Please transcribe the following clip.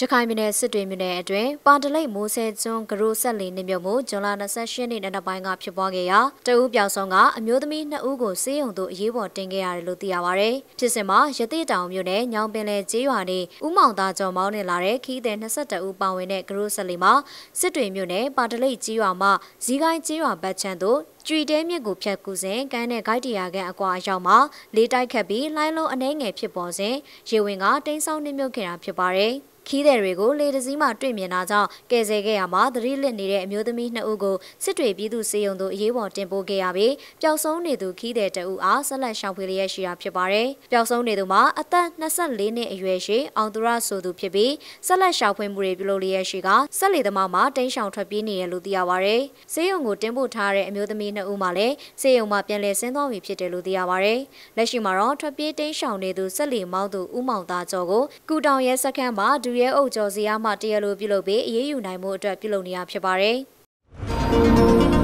ရခိုင်ပြည်နယ်စစ်တွေမြို့နယ်အတွင်းပါတလိတ်မိုးဆဲကျွန်းဂရိုဆက်လီနေမြို့မှုဇွန်လ28ရက်နေ့နံနက်ပိုင်းကဖြစ်ပွားခဲ့ရာတအူးပြောင်ဆောင်ကအမျိုးသမီး2ဦးကိုဆေးရုံသို့အရေးပေါ်တင်ခဲ့ရတယ်လို့သိရပါဗျ။ဖြစ်စဉ်မှာရတိတောင်မြို့နယ်ညောင်ပင်လယ်ကျေးရွာနေဦးမောင်သားကျော်မောင်းနေလာတဲ့ခီးသည်22ဦးပါဝင်တဲ့ဂရိုဆက်လီမှာစစ်တွေမြို့နယ်ပါတလိတ်ကျေးရွာမှာဇီးကိုင်းကျေးရွာဘက်ခြမ်းသို့ကြွေတဲမြစ်ကိုဖြတ်ကူးစဉ်ကမ်းနဲ့ဂိုက်တရာကန်အကွာအရောက်မှာလေးတိုက်ခတ်ပြီးလှိုင်းလုံးအနှဲငယ်ဖြစ်ပေါ်စဉ်ရေဝင်ကတိမ်းဆောင်းနှိမ့်မြုပ်ခဲ့တာဖြစ်ပါတယ်။ခီးသည်တွေကိုလေတစည်းမှတွေ့မြင်တာကြောင့်ကယ်ဆယ်ခဲ့ရမှာသတိလစ်နေတဲ့အမျိုးသမီးနှစ်ဦးကိုစစ်တွေပြည်သူစေယုံတို့အရေးပေါ်တင်ပို့ခဲ့ရပြီးပျောက်ဆုံးနေသူခီးသည်တဦးအားဆက်လက်ရှာဖွေလျက်ရှိတာဖြစ်ပါတယ်။ပျောက်ဆုံးနေသူမှာအသက်24နှစ်အရွယ်ရှိအောင်သူရဆိုသူဖြစ်ပြီးဆက်လက်ရှာဖွေမှုတွေပြုလုပ်လျက်ရှိကဆက်လေသမားမှာတိမ်းရှောင်ထွက်ပြေးနေတယ်လို့သိရပါတယ်။စေယုံကိုတင်ပို့ထားတဲ့အမျိုးသမီးနှစ်ဦးမှာလည်းစေယုံမှာပြန်လည်ဆင်းသွားပြီဖြစ်တယ်လို့သိရပါတယ်။လက်ရှိမှာတော့ထွက်ပြေးတိမ်းရှောင်နေသူဆက်လေမောင်းသူဦးမောင်သားကျော်ကိုကူတောင်ရဲစခန်းမှာဒူရဲအုပ်ကျော်ဇေယျမှတရားလိုပြုလုပ်ပြီးအေးအေးယူနိုင်မှုအတွက်ပြုလုပ်နေတာဖြစ်ပါတယ်။